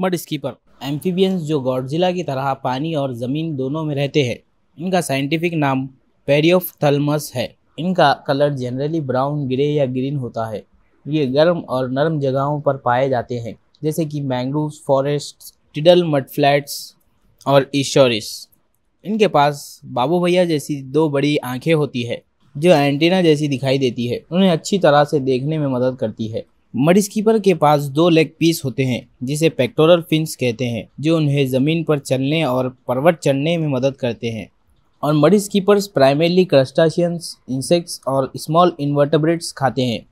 mud mudskipper amphibians जो Godzilla की तरह पानी और ज़मीन दोनों में रहते हैं इनका साइंटिफिक नाम पेरियोफ्थलमस है इनका कलर जनरली ब्राउन ग्रे या ग्रीन होता है ये गर्म और नरम जगहों पर पाए जाते हैं जैसे कि mangrove forest tidal mud flats और ईशोरिस इनके पास बाबू भैया जैसी दो बड़ी आंखें होती है जो एंटीना जैसी दिखाई देती है उन्हें अच्छी तरह से देखने में मदद करती है मरीस्कीपर के पास दो लेग पीस होते हैं जिसे पेक्टोरल फिन्स कहते हैं जो उन्हें ज़मीन पर चलने और पर्वत चढ़ने में मदद करते हैं और कीपर्स प्राइमरली क्रस्टाशियंस इंसेक्ट्स और स्मॉल इन्वर्टब्रेट्स खाते हैं